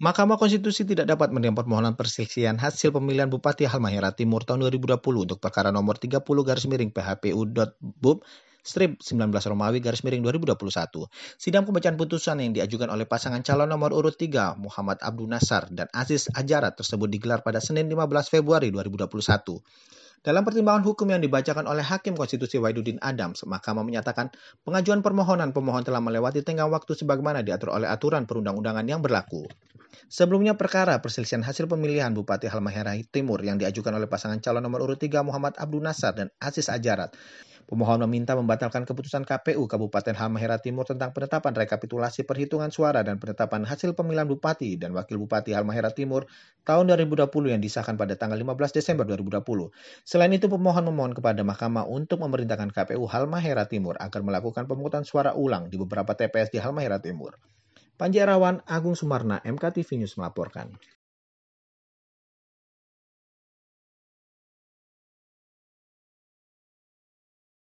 Mahkamah Konstitusi tidak dapat menerima permohonan perselisihan hasil pemilihan Bupati Halmahera Timur tahun 2020 untuk perkara nomor 30 garis miring PHPU.bub strip 19 Romawi garis miring 2021. Sidang pembacaan putusan yang diajukan oleh pasangan calon nomor urut 3 Muhammad Abdul Nasar dan Aziz Ajarat tersebut digelar pada Senin 15 Februari 2021. Dalam pertimbangan hukum yang dibacakan oleh Hakim Konstitusi Waidudin Adams, Mahkamah menyatakan pengajuan permohonan pemohon telah melewati tenggang waktu sebagaimana diatur oleh aturan perundang-undangan yang berlaku. Sebelumnya perkara perselisihan hasil pemilihan Bupati Halmahera Timur yang diajukan oleh pasangan calon nomor urut 3 Muhammad Abdul Nasar dan Aziz Ajarat. Pemohon meminta membatalkan keputusan KPU Kabupaten Halmahera Timur tentang penetapan rekapitulasi perhitungan suara dan penetapan hasil pemilihan Bupati dan Wakil Bupati Halmahera Timur tahun 2020 yang disahkan pada tanggal 15 Desember 2020. Selain itu, pemohon memohon kepada Mahkamah untuk memerintahkan KPU Halmahera Timur agar melakukan pemungutan suara ulang di beberapa TPS di Halmahera Timur. Panji Arawan, Agung Sumarna, MKTV News melaporkan.